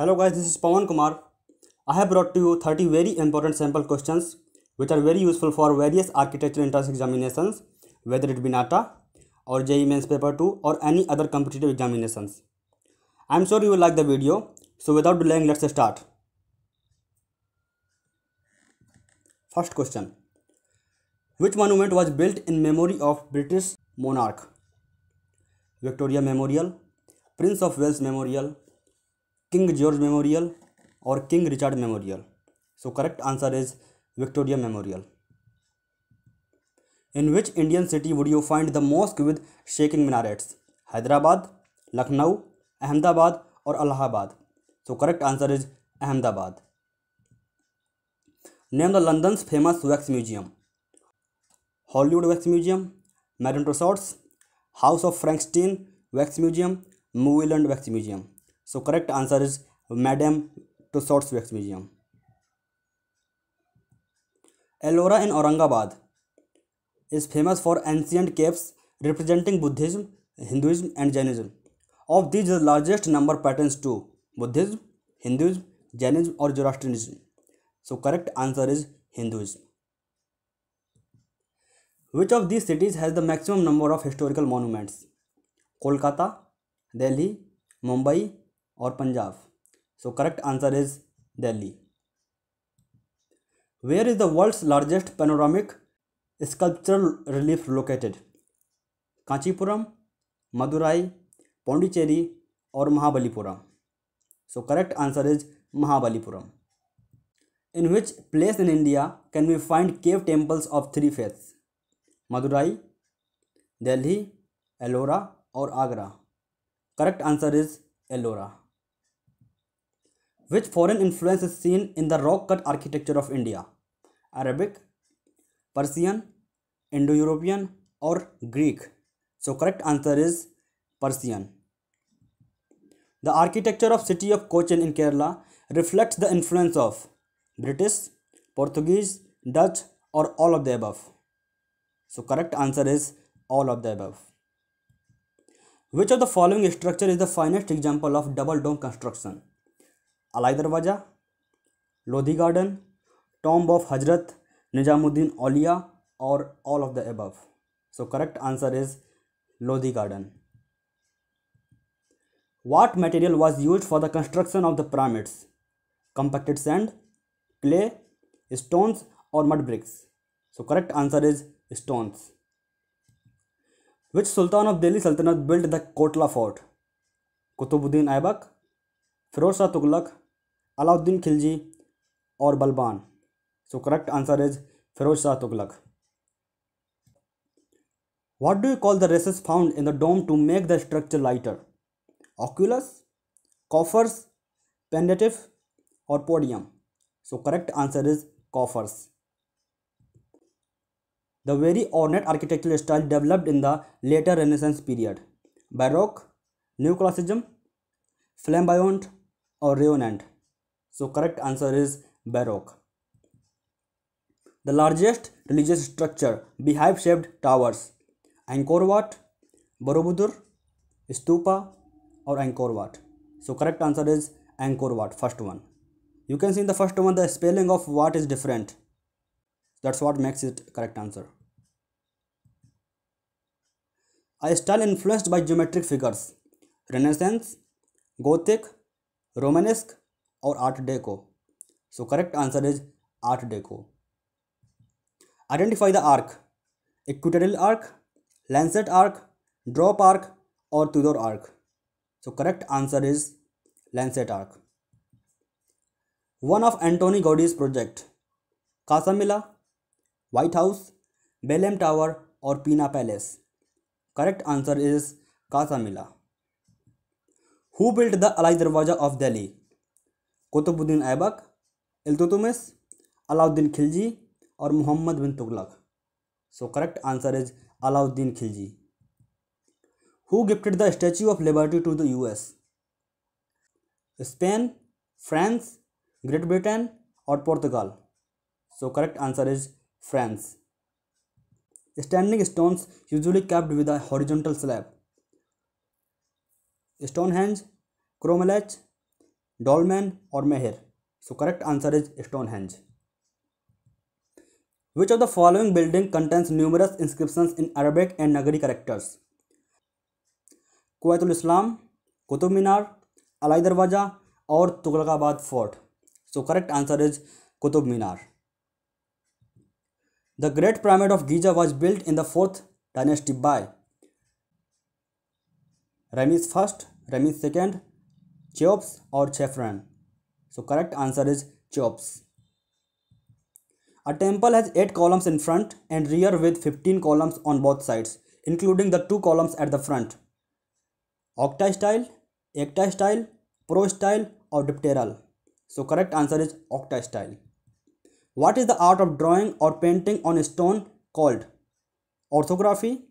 Hello guys, this is Pawan Kumar. I have brought to you 30 very important sample questions which are very useful for various architecture entrance examinations whether it be NATA or JEE Mains Paper 2 or any other competitive examinations. I am sure you will like the video so without delaying let's start. First question Which monument was built in memory of British monarch? Victoria Memorial, Prince of Wales Memorial, King George memorial और King Richard memorial so correct answer is Victoria memorial in which Indian city would you find the mosque with shaking minarets Hyderabad Lucknow Ahmedabad और Allahabad so correct answer is Ahmedabad name the London famous wax museum Hollywood wax museum marine resorts house of Frankenstein wax museum Movieland wax museum so correct answer is madame Tussauds wax museum Ellora in Aurangabad is famous for ancient caves representing Buddhism Hinduism and Jainism of these largest number pattern to Buddhism Hinduism Jainism और Zoroastrianism so correct answer is Hinduism which of these cities has the maximum number of historical monuments Kolkata Delhi Mumbai और Punjab so correct answer is Delhi where is the world's largest panoramic sculptural relief located Kanchipuram Madurai Pondicherry और Mahabalipuram so correct answer is Mahabalipuram in which place in India can we find cave temples of three faiths Madurai Delhi Ellora और Agra correct answer is Ellora Which foreign influence is seen in the rock cut architecture of India? Arabic, Persian, Indo European, or Greek? So, correct answer is Persian. The architecture of city of Cochin in Kerala reflects the influence of British, Portuguese, Dutch, or all of the above. So, correct answer is all of the above. Which of the following structure is the finest example of double dome construction? Alai Darwaza Lodhi garden tomb of Hazrat Nizamuddin Auliya और all of the above so correct answer is Lodhi garden what material was use for the construction of the pyramids compacted sand clay stones और mud bricks so correct answer is stones which sultan of Delhi sultanate build the Kotla fort Qutubuddin Aibak Firoz Shah Tughlaq Alauddin Khilji और Balban so correct answer is Firoz Shah Tughlaq what do you call the recesses found in the dome to make the structure lighter oculus coffers pendentive और podium so correct answer is coffers the very ornate architecture style developed in the later renaissance period baroque new classicism flamboyant और rayonnant So correct answer is Baroque. The largest religious structure, beehive-shaped towers, Angkor Wat, Borobudur, Stupa or Angkor Wat. So correct answer is Angkor Wat, first one. You can see in the first one the spelling of what is different. That's what makes it correct answer. A style influenced by geometric figures, Renaissance, Gothic, Romanesque और art deco so correct answer is art deco identify the arch equatorial arch lancet arch drop arch और Tudor arch so correct answer is lancet arch one of Antoni Gaudi's project Mila White House Belem tower और Pena palace correct answer is Casamila who built the Alai Darwaza of Delhi Qutubuddin Aibak Iltutmish Alauddin Khilji और Mohammad bin Tughlaq so correct answer is Alauddin Khilji who gifted the statue of liberty to the U S Spain France great Britain और Portugal so correct answer is France standing stones usually capped with horizontal slab stone henge cromlech dolmen और menhir so correct answer is Stonehenge which of the following building contains numerous inscription इन Arabic and Nagari characters Quwwat ul Islam Qutub Minar Alai Darwaza और Tughlakabad fort so correct answer is Qutub Minar the great pyramid of Giza was built in the fourth dynasty by Ramesses first Ramesses second Cheops or Chephron? So correct answer is Cheops. A temple has 8 columns in front and rear with 15 columns on both sides, including the 2 columns at the front. Octa style, Ecta style, Pro style or Dipteral? So correct answer is Octa style. What is the art of drawing or painting on stone called? Orthography,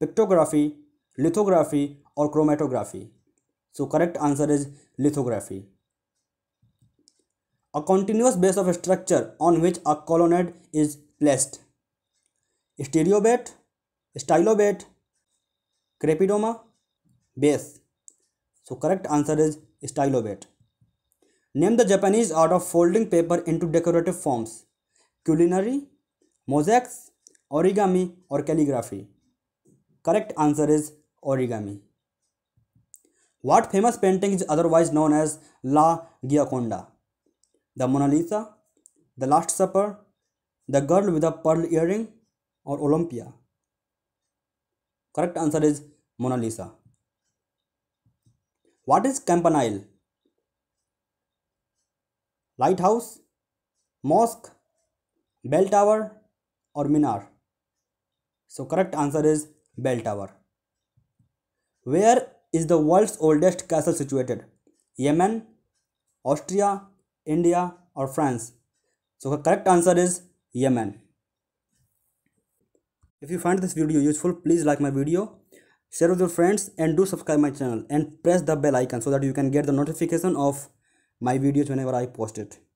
pictography, lithography or chromatography? So correct answer is lithography. A continuous base of a structure on which a colonnade is placed. Stereobate, stylobate, crepidoma, base. So correct answer is stylobate. Name the Japanese art of folding paper into decorative forms. Culinary, mosaics, origami or calligraphy. Correct answer is origami. What famous painting is otherwise known as La Gioconda? The Mona Lisa, The Last Supper, The Girl with the Pearl Earring, or Olympia? Correct answer is Mona Lisa. What is campanile? Lighthouse, mosque, bell tower, or minar? So correct answer is bell tower. Where is the world's oldest castle situated? Yemen, Austria, India, or France? So the correct answer is Yemen. If you find this video useful, please like my video, share with your friends and do subscribe my channel and press the bell icon so that you can get the notification of my videos whenever I post it.